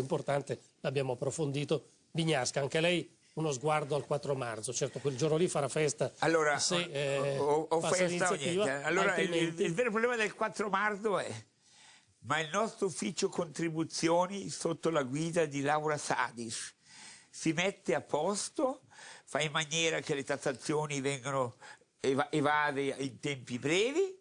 importante, l'abbiamo approfondito. Bignasca, anche lei uno sguardo al 4 marzo, certo quel giorno lì farà festa. Allora, se, eh, o, o festa o niente. Allora, altrimenti... il, il vero problema del 4 marzo è ma il nostro ufficio contribuzioni sotto la guida di Laura Sadis si mette a posto, fa in maniera che le tassazioni vengano evade in tempi brevi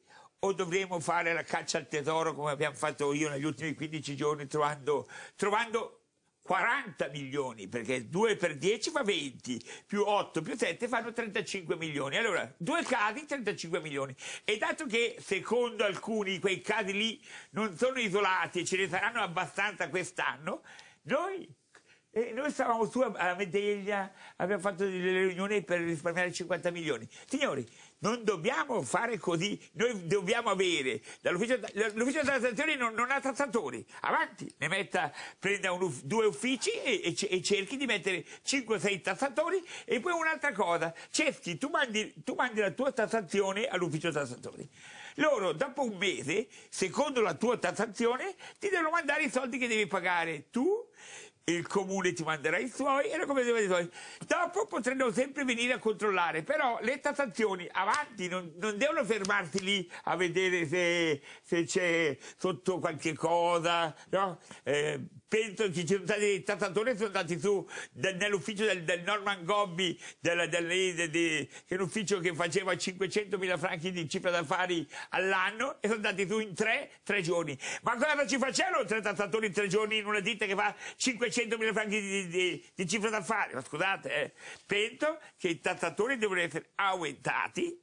o dovremo fare la caccia al tesoro come abbiamo fatto io negli ultimi 15 giorni trovando, trovando 40 milioni, perché 2 per 10 fa 20, più 8 più 7 fanno 35 milioni. Allora, due casi 35 milioni. E dato che secondo alcuni quei casi lì non sono isolati e ce ne saranno abbastanza quest'anno, noi e noi stavamo su a Medeglia, abbiamo fatto delle riunioni per risparmiare 50 milioni. Signori, non dobbiamo fare così, noi dobbiamo avere, l'ufficio della tassazione non, non, ha tassatori, avanti, ne metta, prenda un, due uffici e, e, e, cerchi di mettere 5-6 tassatori e poi un'altra cosa, cerchi, tu mandi, tu mandi la tua tassazione all'ufficio tassatori. Loro dopo un mese, secondo la tua tassazione, ti devono mandare i soldi che devi pagare tu il comune ti manderà i suoi e la commissione i suoi. Dopo potranno sempre venire a controllare, però le tassazioni avanti non, non devono fermarsi lì a vedere se, se c'è sotto qualche cosa, no? Eh, penso che ci sono stati dei tassatori che sono andati su del, nell'ufficio del, del, Norman Gobbi, del, che è un ufficio che faceva 500.000 franchi di cifra d'affari all'anno, e sono andati su in tre, tre giorni. Ma cosa ci facevano tre tassatori in tre giorni in una ditta che fa 500.000? 100.000 franchi di, di, di cifra d'affari, ma scusate, eh, penso che i tassatori devono essere aumentati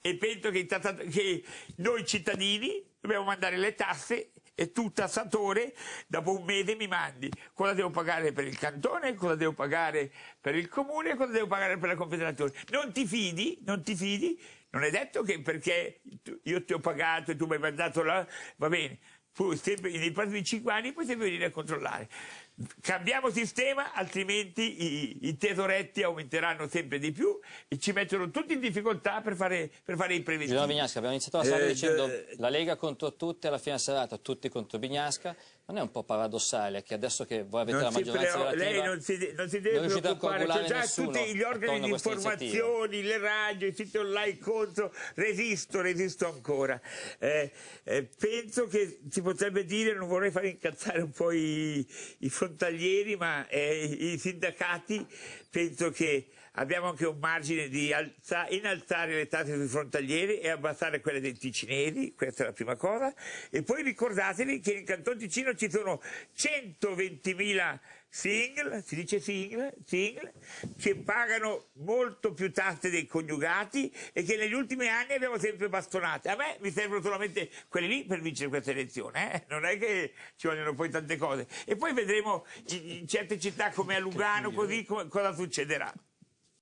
e penso che, che noi cittadini dobbiamo mandare le tasse e tu tassatore dopo un mese mi mandi cosa devo pagare per il cantone, cosa devo pagare per il comune, cosa devo pagare per la confederazione. Non ti fidi, non ti fidi, non è detto che perché io ti ho pagato e tu mi hai mandato la... va bene, tu sempre nei prossimi 5 anni puoi sempre venire a controllare cambiamo sistema, altrimenti i, i, tesoretti aumenteranno sempre di più e ci mettono tutti in difficoltà per fare, per fare i preventivi. Giovanni Bignasca, abbiamo iniziato la saga eh, dicendo eh, la Lega contro tutti, alla fine serata tutti contro Bignasca. Non è un po' paradossale che adesso che voi avete la maggioranza però, relativa, lei non si, non si deve non preoccupare, c'è già tutti gli organi di informazioni, le radio, i siti online contro, resisto, resisto ancora. Eh, eh, penso che si potrebbe dire, non vorrei far incazzare un po' i, i frontalieri, ma eh, i sindacati penso che abbiamo anche un margine di alza, innalzare le tasse sui frontalieri e abbassare quelle dei ticineri, questa è la prima cosa, e poi ricordatevi che in Canton Ticino ci sono 120.000 single, si dice single, single, che pagano molto più tasse dei coniugati e che negli ultimi anni abbiamo sempre bastonate. A me mi servono solamente quelle lì per vincere questa elezione, eh? non è che ci vogliono poi tante cose. E poi vedremo in, certe città come a Lugano, così come, cosa succederà.